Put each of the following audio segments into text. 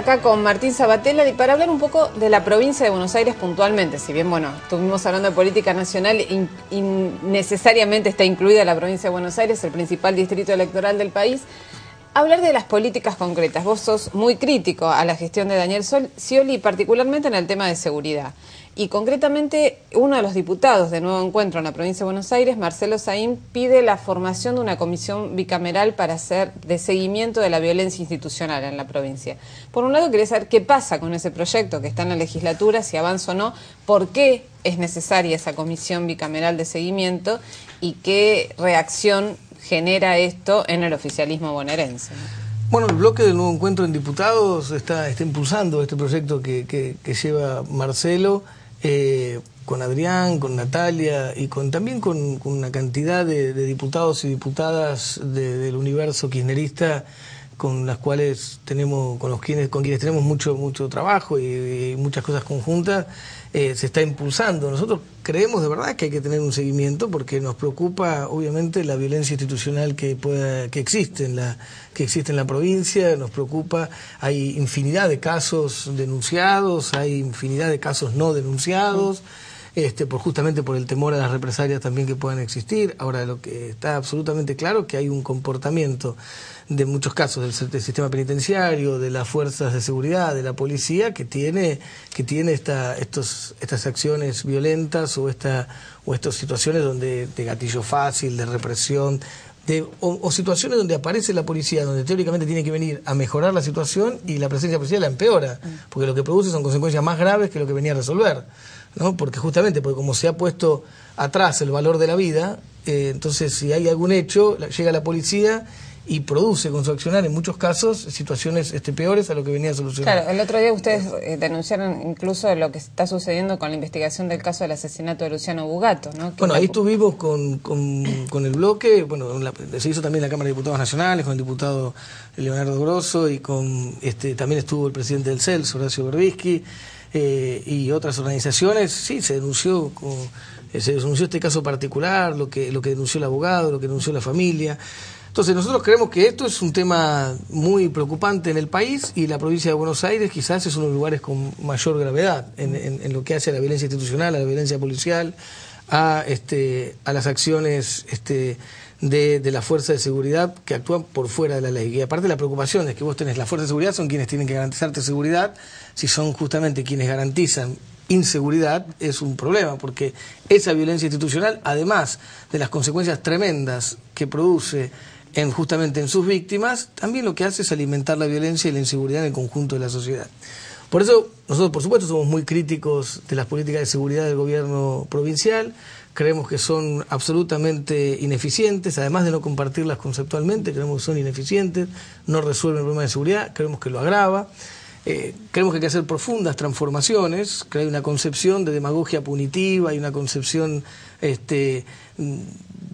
acá con Martín Sabatella y para hablar un poco de la provincia de Buenos Aires puntualmente, si bien, bueno, estuvimos hablando de política nacional, innecesariamente necesariamente está incluida la provincia de Buenos Aires, el principal distrito electoral del país hablar de las políticas concretas. Vos sos muy crítico a la gestión de Daniel Scioli, particularmente en el tema de seguridad. Y concretamente, uno de los diputados de Nuevo Encuentro en la provincia de Buenos Aires, Marcelo Saín, pide la formación de una comisión bicameral para hacer de seguimiento de la violencia institucional en la provincia. Por un lado, quería saber qué pasa con ese proyecto que está en la legislatura, si avanza o no, por qué es necesaria esa comisión bicameral de seguimiento y qué reacción genera esto en el oficialismo bonaerense. Bueno, el bloque del nuevo encuentro en diputados está, impulsando este proyecto que, lleva Marcelo. Eh, con Adrián, con Natalia y con también con, una cantidad de, diputados y diputadas del universo kirchnerista con las cuales tenemos, con los quienes, con quienes tenemos mucho, mucho trabajo y, muchas cosas conjuntas, eh, se está impulsando. Nosotros creemos de verdad que hay que tener un seguimiento porque nos preocupa obviamente la violencia institucional que pueda, que existe en la, que existe en la provincia, nos preocupa, hay infinidad de casos denunciados, hay infinidad de casos no denunciados. Este, por, justamente por el temor a las represalias también que puedan existir. Ahora, lo que está absolutamente claro es que hay un comportamiento de muchos casos del, sistema penitenciario, de las fuerzas de seguridad, de la policía, que tiene, que tiene estas acciones violentas o, o estas situaciones donde de gatillo fácil, de represión, o, situaciones donde aparece la policía, donde teóricamente tiene que venir a mejorar la situación y la presencia policial la empeora, mm. porque lo que produce son consecuencias más graves que lo que venía a resolver. ¿no? Porque justamente, porque como se ha puesto atrás el valor de la vida, eh, entonces si hay algún hecho, llega la policía y produce con su accionar en muchos casos situaciones este, peores a lo que venía a solucionar. Claro, el otro día ustedes eh, denunciaron incluso lo que está sucediendo con la investigación del caso del asesinato de Luciano Bugato, ¿no? Bueno, ahí estuvimos con, con, con el bloque, bueno, se hizo también la Cámara de Diputados Nacionales, con el diputado Leonardo Grosso y con este también estuvo el presidente del CELS, Horacio Berbisky. Eh, y otras organizaciones, sí, eh, se denunció, este caso particular, lo que, lo que denunció el abogado, lo que denunció la familia. Entonces nosotros creemos que esto es un tema muy preocupante en el país y la provincia de Buenos Aires quizás es uno de los lugares con mayor gravedad en, en lo que hace a la violencia institucional, a la violencia policial, a, este, a las acciones este, de, la fuerza de seguridad que actúan por fuera de la ley. Y aparte la preocupación es que vos tenés la fuerza de seguridad, son quienes tienen que garantizarte seguridad, si son justamente quienes garantizan inseguridad es un problema, porque esa violencia institucional, además de las consecuencias tremendas que produce en, justamente en sus víctimas, también lo que hace es alimentar la violencia y la inseguridad en el conjunto de la sociedad. Por eso nosotros, por supuesto, somos muy críticos de las políticas de seguridad del gobierno provincial, creemos que son absolutamente ineficientes, además de no compartirlas conceptualmente, creemos que son ineficientes, no resuelven el problema de seguridad, creemos que lo agrava. Eh, creemos que hay que hacer profundas transformaciones, que hay una concepción de demagogia punitiva, hay una concepción, este,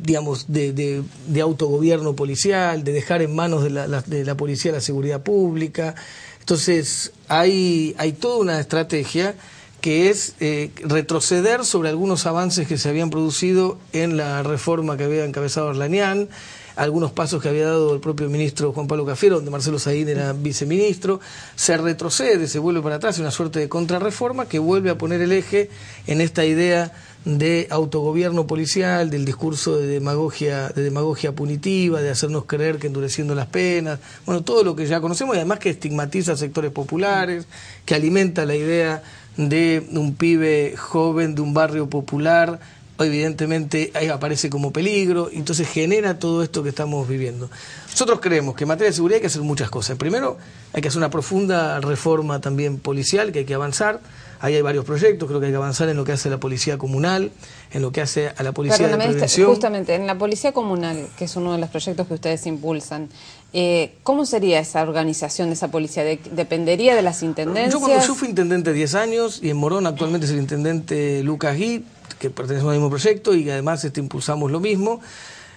digamos, de, autogobierno policial, de dejar en manos de la policía la seguridad pública, entonces, hay, hay toda una estrategia que es eh, retroceder sobre algunos avances que se habían producido en la reforma que había encabezado Arlanián, algunos pasos que había dado el propio ministro Juan Pablo Cafiero, donde Marcelo Saín era viceministro, se retrocede, se vuelve para atrás, una suerte de contrarreforma que vuelve a poner el eje en esta idea de autogobierno policial, del discurso de demagogia, de demagogia punitiva, de hacernos creer que endureciendo las penas, bueno, todo lo que ya conocemos y además que estigmatiza sectores populares, que alimenta la idea de un pibe joven de un barrio popular evidentemente ahí aparece como peligro, entonces genera todo esto que estamos viviendo. Nosotros creemos que en materia de seguridad hay que hacer muchas cosas. Primero, hay que hacer una profunda reforma también policial, que hay que avanzar. Ahí hay varios proyectos, creo que hay que avanzar en lo que hace la policía comunal, en lo que hace a la policía de prevención. Justamente, en la policía comunal, que es uno de los proyectos que ustedes impulsan, eh, ¿cómo sería esa organización de esa policía? ¿Dependería de las intendencias? Yo cuando yo fui intendente 10 años, y en Morón actualmente es el intendente Lucas Gui que pertenecemos al mismo proyecto y además este, impulsamos lo mismo.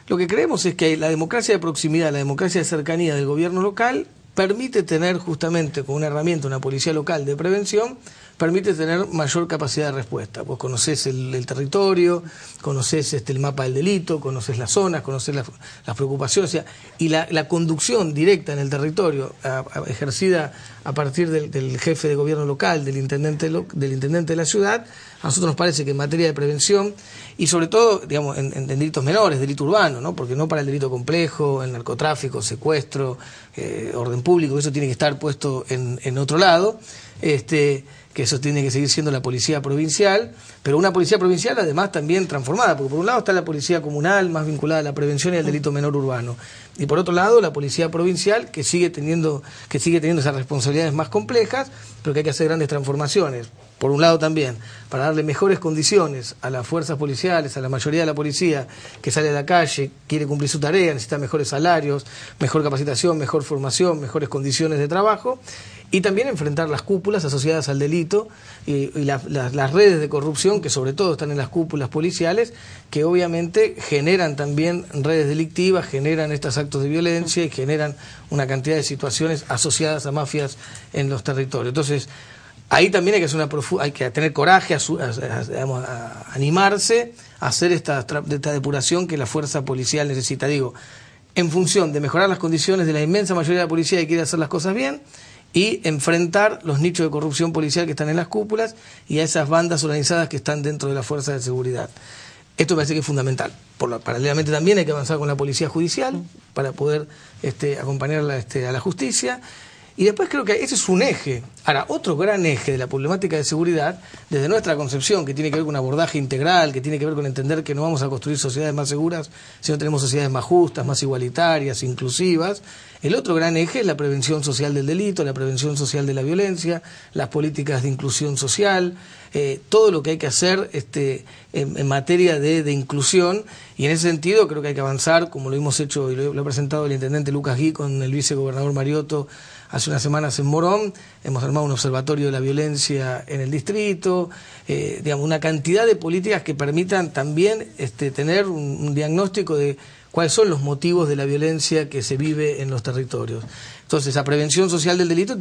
Lo que creemos es que la democracia de proximidad, la democracia de cercanía del gobierno local permite tener justamente con una herramienta, una policía local de prevención, permite tener mayor capacidad de respuesta. Vos conoces el, territorio, conoces este, el mapa del delito, conoces las zonas, conoces las, preocupaciones, y la, conducción directa en el territorio, ejercida a partir del, jefe de gobierno local, del intendente, del intendente de la ciudad, a nosotros nos parece que en materia de prevención, y sobre todo, digamos, en, delitos menores, delito urbano, ¿no? porque no para el delito complejo, el narcotráfico, secuestro, eh, orden público, eso tiene que estar puesto en, en otro lado, este, que eso tiene que seguir siendo la policía provincial, pero una policía provincial además también transformada, porque por un lado está la policía comunal más vinculada a la prevención y al delito menor urbano, y por otro lado la policía provincial que sigue teniendo, que sigue teniendo esas responsabilidades más complejas, pero que hay que hacer grandes transformaciones. Por un lado también, para darle mejores condiciones a las fuerzas policiales, a la mayoría de la policía que sale a la calle, quiere cumplir su tarea, necesita mejores salarios, mejor capacitación, mejor formación, mejores condiciones de trabajo, y también enfrentar las cúpulas asociadas al delito y, las redes de corrupción que sobre todo están en las cúpulas policiales, que obviamente generan también redes delictivas, generan estos actos de violencia y generan una cantidad de situaciones asociadas a mafias en los territorios. Entonces, ahí también hay que, una hay que tener coraje, animarse a hacer esta, depuración que la fuerza policial necesita. Digo, en función de mejorar las condiciones de la inmensa mayoría de la policía que quiere hacer las cosas bien y enfrentar los nichos de corrupción policial que están en las cúpulas y a esas bandas organizadas que están dentro de las fuerzas de seguridad. Esto me parece que es fundamental. paralelamente también hay que avanzar con la policía judicial para poder este, acompañarla este, a la justicia y después creo que ese es un eje. Ahora, otro gran eje de la problemática de seguridad, desde nuestra concepción, que tiene que ver con un abordaje integral, que tiene que ver con entender que no vamos a construir sociedades más seguras si no tenemos sociedades más justas, más igualitarias, inclusivas. El otro gran eje es la prevención social del delito, la prevención social de la violencia, las políticas de inclusión social, eh, todo lo que hay que hacer este, en, materia de, inclusión. Y en ese sentido creo que hay que avanzar, como lo hemos hecho y lo, lo ha presentado el intendente Lucas Gui con el vicegobernador Mariotto hace unas semanas en Morón, hemos armado un observatorio de la violencia en el distrito, eh, digamos, una cantidad de políticas que permitan también este, tener un diagnóstico de cuáles son los motivos de la violencia que se vive en los territorios. Entonces, la prevención social del delito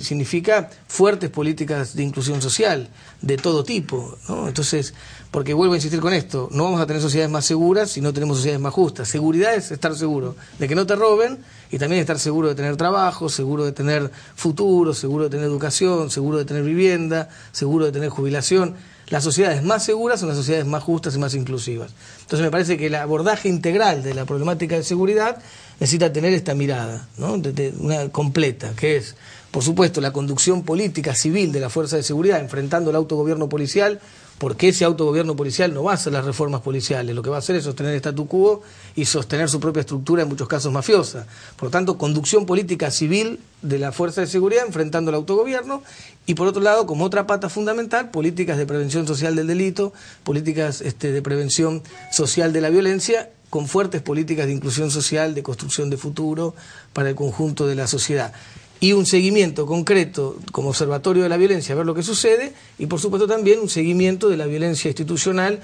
significa fuertes políticas de inclusión social de todo tipo. Entonces, porque vuelvo a insistir con esto, no vamos a tener sociedades más seguras si no tenemos sociedades más justas. Seguridad es estar seguro de que no te roben y también estar seguro de tener trabajo, seguro de tener futuro, seguro de tener educación, seguro de tener vivienda, seguro de tener jubilación las sociedades más seguras son las sociedades más justas y más inclusivas. Entonces me parece que el abordaje integral de la problemática de seguridad necesita tener esta mirada, una completa, que es, por supuesto, la conducción política civil de la fuerza de seguridad enfrentando el autogobierno policial porque ese autogobierno policial no va a hacer las reformas policiales, lo que va a hacer es sostener el statu quo y sostener su propia estructura, en muchos casos mafiosa. Por lo tanto, conducción política civil de la fuerza de seguridad enfrentando al autogobierno y por otro lado, como otra pata fundamental, políticas de prevención social del delito, políticas este, de prevención social de la violencia con fuertes políticas de inclusión social, de construcción de futuro para el conjunto de la sociedad y un seguimiento concreto como observatorio de la violencia, a ver lo que sucede, y por supuesto también un seguimiento de la violencia institucional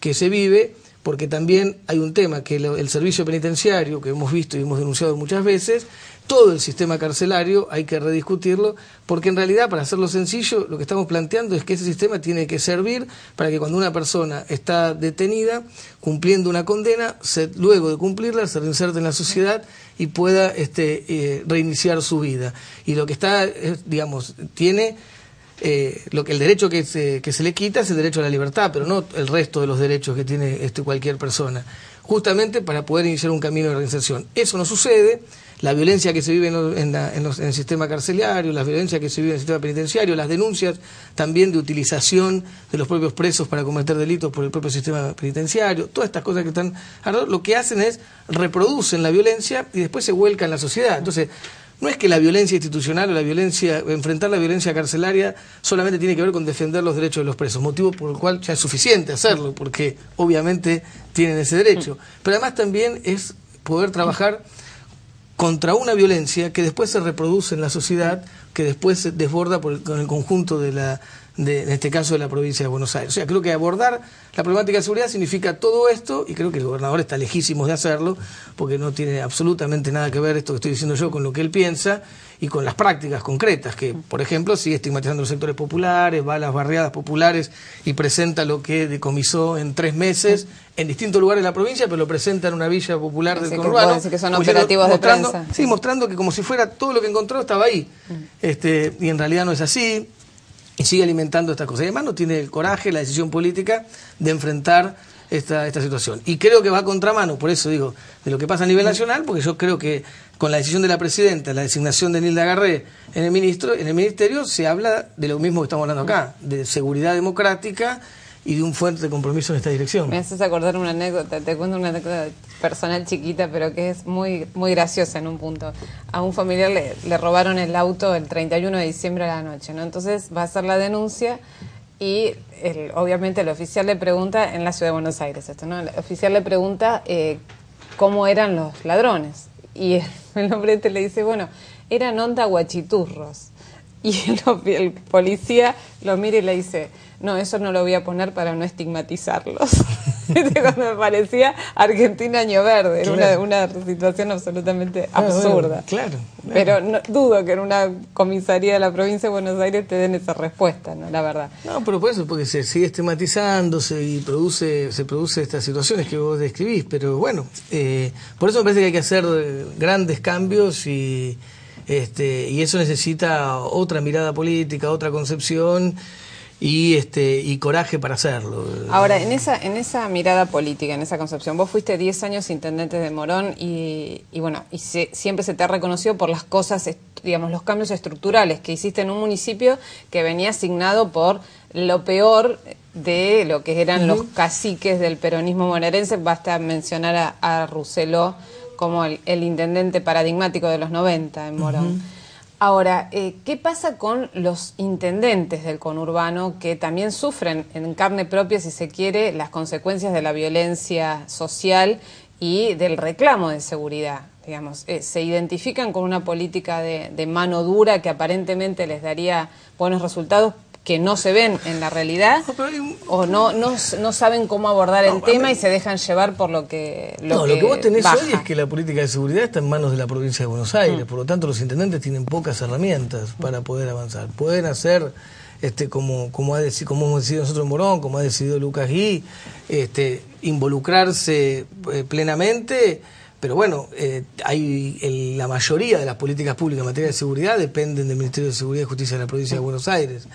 que se vive porque también hay un tema que el servicio penitenciario, que hemos visto y hemos denunciado muchas veces, todo el sistema carcelario hay que rediscutirlo, porque en realidad, para hacerlo sencillo, lo que estamos planteando es que ese sistema tiene que servir para que cuando una persona está detenida, cumpliendo una condena, luego de cumplirla, se reinserte en la sociedad y pueda este, eh, reiniciar su vida. Y lo que está, eh, digamos, tiene eh, lo que el derecho que se, que se le quita es el derecho a la libertad, pero no el resto de los derechos que tiene este, cualquier persona, justamente para poder iniciar un camino de reinserción. Eso no sucede, la violencia que se vive en, el sistema carcelario, la violencia que se vive en el sistema penitenciario, las denuncias también de utilización de los propios presos para cometer delitos por el propio sistema penitenciario, todas estas cosas que están lo que hacen es reproducen la violencia y después se vuelcan en la sociedad. Entonces, no es que la violencia institucional o la violencia, enfrentar la violencia carcelaria solamente tiene que ver con defender los derechos de los presos, motivo por el cual ya es suficiente hacerlo, porque obviamente tienen ese derecho. Mm. Pero además también es poder trabajar contra una violencia que después se reproduce en la sociedad, que después se desborda con el conjunto de la, de, en este caso, de la provincia de Buenos Aires. O sea, creo que abordar la problemática de seguridad significa todo esto, y creo que el gobernador está lejísimo de hacerlo, porque no tiene absolutamente nada que ver esto que estoy diciendo yo con lo que él piensa y con las prácticas concretas, que, por ejemplo, sigue estigmatizando los sectores populares, va a las barriadas populares y presenta lo que decomisó en tres meses en distintos lugares de la provincia, pero lo presenta en una villa popular del conurbano. que son operativos de Sí, mostrando que como si fuera todo lo que encontró estaba ahí. Mm. Este, y en realidad no es así sigue alimentando estas cosas. Y además no tiene el coraje, la decisión política de enfrentar esta, esta situación. Y creo que va a contramano, por eso digo, de lo que pasa a nivel nacional, porque yo creo que con la decisión de la presidenta, la designación de Nilda Garré en el, ministro, en el ministerio, se habla de lo mismo que estamos hablando acá, de seguridad democrática y de un fuerte compromiso en esta dirección. Me haces acordar una anécdota, te cuento una anécdota personal chiquita, pero que es muy, muy graciosa en un punto. A un familiar le, robaron el auto el 31 de diciembre a la noche, ¿no? Entonces va a hacer la denuncia y obviamente el oficial le pregunta, en la ciudad de Buenos Aires esto, ¿no? El oficial le pregunta eh, cómo eran los ladrones. Y el hombre te este le dice, bueno, eran onda guachiturros. Y el policía lo mira y le dice, no, eso no lo voy a poner para no estigmatizarlos. Cuando me parecía Argentina año verde, una, una, situación absolutamente ah, absurda. Claro, Pero no, dudo que en una comisaría de la provincia de Buenos Aires te den esa respuesta, ¿no? La verdad. No, pero por eso, porque se sigue estigmatizándose y produce, se produce estas situaciones que vos describís, pero bueno, eh, por eso me parece que hay que hacer grandes cambios y... Este, y eso necesita otra mirada política, otra concepción y este y coraje para hacerlo. Ahora, en esa en esa mirada política, en esa concepción, vos fuiste 10 años intendente de Morón y, y bueno, y siempre se te ha reconocido por las cosas, digamos, los cambios estructurales que hiciste en un municipio que venía asignado por lo peor de lo que eran los caciques del peronismo morerense. basta mencionar a, a como el, intendente paradigmático de los 90 en Morón. Ahora, eh, ¿qué pasa con los intendentes del conurbano que también sufren en carne propia, si se quiere, las consecuencias de la violencia social y del reclamo de seguridad? Digamos, eh, ¿Se identifican con una política de, de mano dura que aparentemente les daría buenos resultados, que no se ven en la realidad o no, no, saben cómo abordar el tema y se dejan llevar por lo que lo No, lo que vos tenés hoy es que la política de seguridad está en manos de la provincia de Buenos Aires, mm. por lo tanto los intendentes tienen pocas herramientas para poder avanzar. Pueden hacer este como como ha decidido, como hemos decidido nosotros en Morón, como ha decidido Lucas Gui, este involucrarse eh, plenamente pero bueno, eh, hay la mayoría de las políticas públicas en materia de seguridad dependen del Ministerio de Seguridad y Justicia de la provincia de mm. Buenos Aires.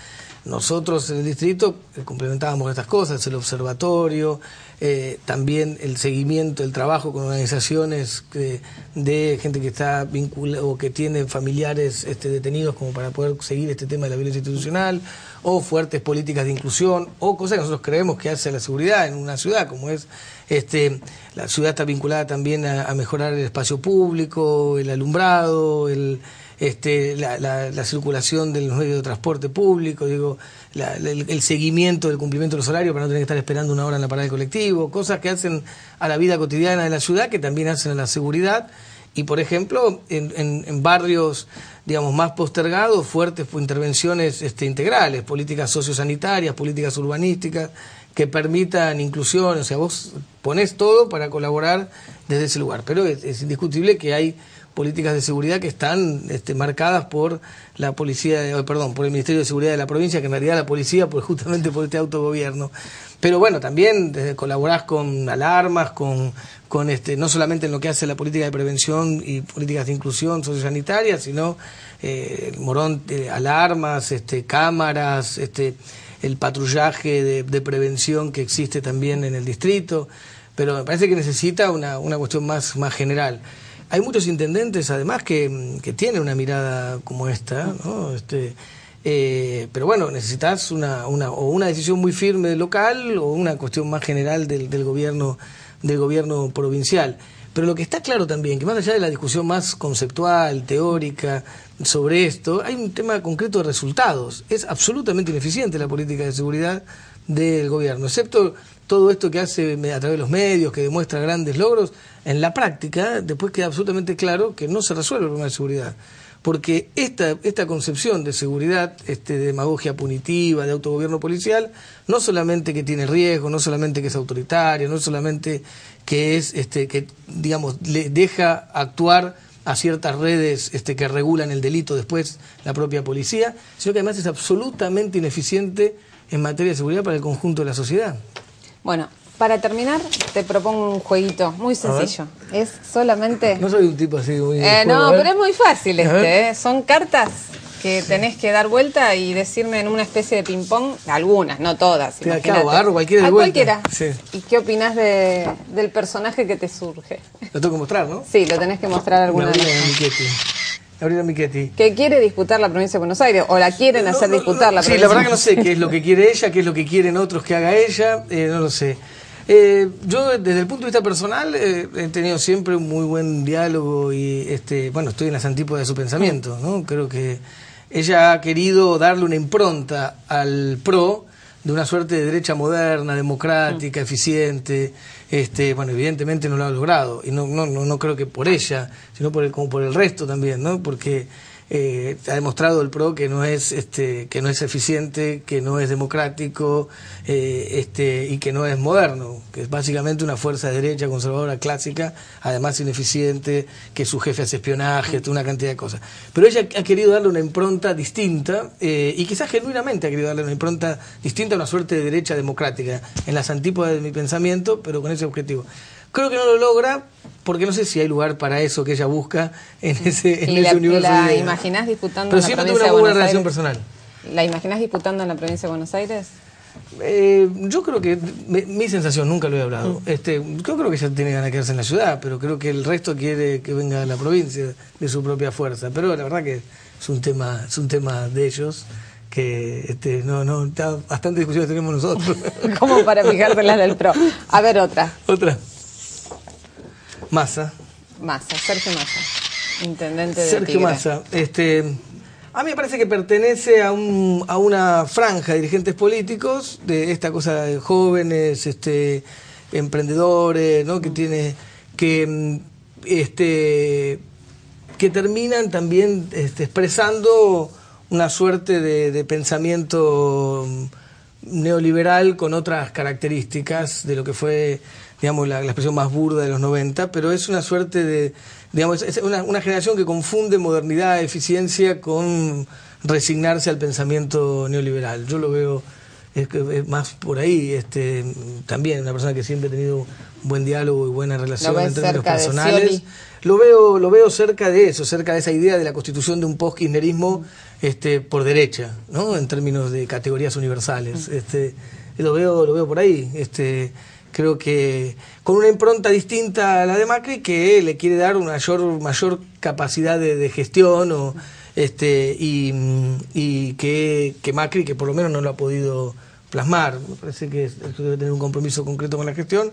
Nosotros en el distrito complementábamos estas cosas, el observatorio, eh, también el seguimiento, el trabajo con organizaciones eh, de gente que está vinculada o que tiene familiares este, detenidos como para poder seguir este tema de la violencia institucional, o fuertes políticas de inclusión, o cosas que nosotros creemos que hace la seguridad en una ciudad, como es este, la ciudad está vinculada también a, mejorar el espacio público, el alumbrado, el este, la, circulación de los medios de transporte público, digo, el, seguimiento del cumplimiento de los horarios para no tener que estar esperando una hora en la parada colectiva. colectivo cosas que hacen a la vida cotidiana de la ciudad, que también hacen a la seguridad. Y, por ejemplo, en, barrios, digamos, más postergados, fuertes intervenciones este, integrales, políticas sociosanitarias, políticas urbanísticas, que permitan inclusión. O sea, vos ponés todo para colaborar desde ese lugar. Pero es indiscutible que hay políticas de seguridad que están este, marcadas por la policía, perdón, por el Ministerio de Seguridad de la provincia, que en realidad la policía, pues justamente por este autogobierno. Pero bueno, también desde colaborás con alarmas, con, con este, no solamente en lo que hace la política de prevención y políticas de inclusión sociosanitaria, sino eh, morón, alarmas, este, cámaras, este, el patrullaje de, prevención que existe también en el distrito. Pero me parece que necesita una, una cuestión más, más general. Hay muchos intendentes, además, que, que tienen una mirada como esta, ¿no? Este, eh, pero bueno, necesitas una, o una decisión muy firme local o una cuestión más general del, del, gobierno, del gobierno provincial. Pero lo que está claro también, que más allá de la discusión más conceptual, teórica, sobre esto, hay un tema concreto de resultados. Es absolutamente ineficiente la política de seguridad del gobierno, excepto todo esto que hace a través de los medios, que demuestra grandes logros, en la práctica después queda absolutamente claro que no se resuelve el problema de seguridad. Porque esta, concepción de seguridad, este, de demagogia punitiva, de autogobierno policial, no solamente que tiene riesgo, no solamente que es autoritaria, no solamente que es, este, que, digamos, le deja actuar a ciertas redes este, que regulan el delito después la propia policía, sino que además es absolutamente ineficiente en materia de seguridad para el conjunto de la sociedad. Bueno, para terminar, te propongo un jueguito muy sencillo. Es solamente. No soy un tipo así muy. Eh, no, ¿eh? pero es muy fácil este. ¿eh? Son cartas que tenés que dar vuelta y decirme en una especie de ping-pong, algunas, no todas. Te acabo, cualquiera A cualquiera. ¿Y qué opinás de, del personaje que te surge? Lo tengo que mostrar, ¿no? Sí, lo tenés que mostrar alguna vez. Gabriela Que quiere disputar la provincia de Buenos Aires, o la quieren hacer disputar la sí, Sí, la verdad que no sé qué es lo que quiere ella, qué es lo que quieren otros que haga ella, eh, no lo sé. Eh, yo desde el punto de vista personal eh, he tenido siempre un muy buen diálogo y este bueno estoy en las antípodas de su pensamiento, ¿no? Creo que ella ha querido darle una impronta al PRO de una suerte de derecha moderna, democrática, mm. eficiente, este, bueno, evidentemente no lo ha logrado, y no, no, no, creo que por ella, sino por el, como por el resto también, ¿no? Porque eh, ha demostrado el PRO este, que no es eficiente, que no es democrático, eh, este, y que no es moderno, que es básicamente una fuerza de derecha conservadora clásica, además ineficiente, que su jefe hace espionaje, una cantidad de cosas. Pero ella ha querido darle una impronta distinta, eh, y quizás genuinamente ha querido darle una impronta distinta a una suerte de derecha democrática, en las antípodas de mi pensamiento, pero con ese objetivo. Creo que no lo logra, porque no sé si hay lugar para eso que ella busca en ese, en ese universo. ¿La de... imaginás disputando la provincia una de relación personal. ¿La imaginás disputando en la provincia de Buenos Aires? Eh, yo creo que, mi sensación, nunca lo he hablado, mm. este, yo creo que ella tiene ganas de quedarse en la ciudad, pero creo que el resto quiere que venga a la provincia, de su propia fuerza. Pero la verdad que es un tema, es un tema de ellos que este, no, no, bastante discusiones tenemos nosotros. Como para la del pro. A ver otra. Otra. Massa. Massa, Sergio Massa, intendente de Sergio este, a mí me parece que pertenece a, un, una franja de dirigentes políticos, de esta cosa de jóvenes, este, emprendedores, ¿no? que mm. tiene, que este que terminan también este, expresando una suerte de, de pensamiento neoliberal con otras características de lo que fue, digamos, la, expresión más burda de los 90, pero es una suerte de, digamos, es una, una generación que confunde modernidad, eficiencia con resignarse al pensamiento neoliberal. Yo lo veo es, es más por ahí, este, también una persona que siempre ha tenido buen diálogo y buena relación entre los personales lo veo, lo veo cerca de eso, cerca de esa idea de la constitución de un post-kirchnerismo este, por derecha, ¿no? En términos de categorías universales. Este, lo veo, lo veo por ahí. Este, creo que con una impronta distinta a la de Macri que le quiere dar una mayor, mayor capacidad de, gestión este y, que, que, Macri que por lo menos no lo ha podido plasmar. Me parece que debe tener un compromiso concreto con la gestión.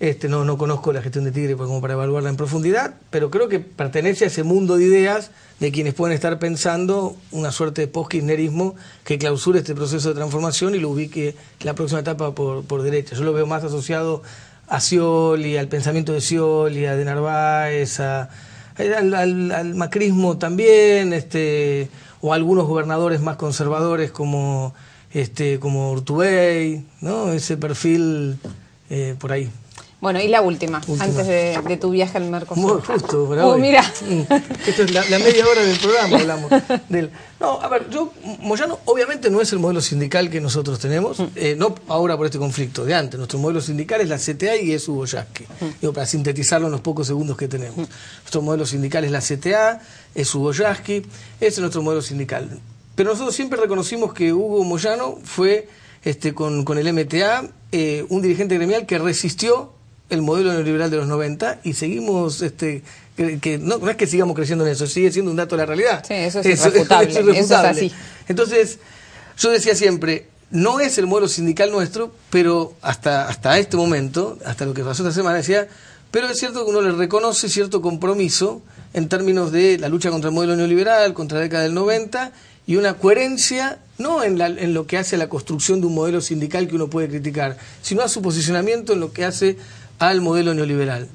Este, no, conozco la gestión de Tigre como para evaluarla en profundidad, pero creo que pertenece a ese mundo de ideas de quienes pueden estar pensando una suerte de post que clausure este proceso de transformación y lo ubique la próxima etapa por, derecha. Yo lo veo más asociado a Scioli, al pensamiento de Scioli, a de Narváez, a, al, macrismo también, este, o algunos gobernadores más conservadores como, este, como Urtubey, ¿no? ese perfil eh, por ahí. Bueno, y la última, antes de, tu viaje al Mercosur. Muy justo, uh, bravo. mira. Mm. Esto es la, media hora del programa, hablamos. no, a ver, yo, Moyano obviamente no es el modelo sindical que nosotros tenemos, mm. eh, no ahora por este conflicto, de antes. Nuestro modelo sindical es la CTA y es Hugo Yasky. Mm. Digo, para sintetizarlo en los pocos segundos que tenemos. Nuestro modelo sindical es la CTA, es Hugo Yasky, ese es nuestro modelo sindical. Pero nosotros siempre reconocimos que Hugo Moyano fue este, con, el MTA eh, un dirigente gremial que resistió el modelo neoliberal de los 90 y seguimos este, que, no, es que sigamos creciendo en eso, sigue siendo un dato de la realidad. Sí, eso es, eso, es, Entonces, yo decía siempre, no es el modelo sindical nuestro, pero hasta, hasta este momento, hasta lo que pasó esta semana, decía, pero es cierto que uno le reconoce cierto compromiso en términos de la lucha contra el modelo neoliberal, contra la década del 90, y una coherencia no en, la, en lo que hace a la construcción de un modelo sindical que uno puede criticar, sino a su posicionamiento en lo que hace al modelo neoliberal.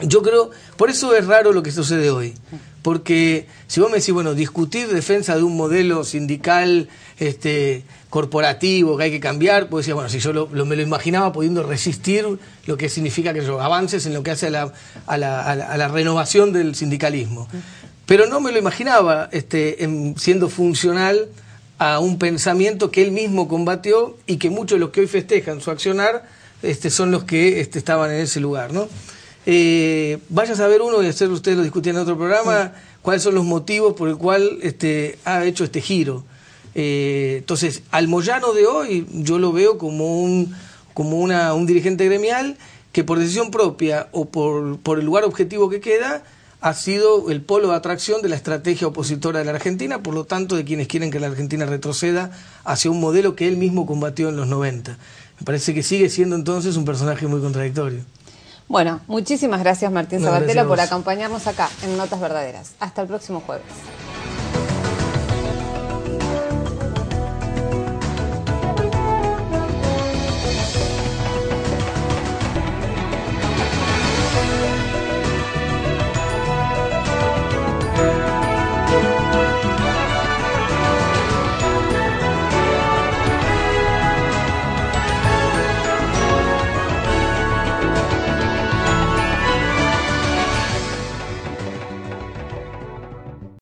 Yo creo, por eso es raro lo que sucede hoy, porque si vos me decís, bueno, discutir defensa de un modelo sindical este, corporativo que hay que cambiar, pues decía, bueno, si yo me lo imaginaba pudiendo resistir lo que significa que yo avances en lo que hace a la, renovación del sindicalismo. Pero no me lo imaginaba este, siendo funcional a un pensamiento que él mismo combatió y que muchos de los que hoy festejan su accionar este, son los que este, estaban en ese lugar, ¿no? Eh, vaya a saber uno, y hacer ustedes lo discutían en otro programa, cuáles son los motivos por el cual este, ha hecho este giro. Eh, entonces, al Moyano de hoy yo lo veo como un, como un dirigente gremial que por decisión propia o por el lugar objetivo que queda, ha sido el polo de atracción de la estrategia opositora de la Argentina, por lo tanto, de quienes quieren que la Argentina retroceda hacia un modelo que él mismo combatió en los 90. Me parece que sigue siendo entonces un personaje muy contradictorio. Bueno, muchísimas gracias Martín no, por acompañarnos acá en Notas Verdaderas. Hasta el próximo jueves.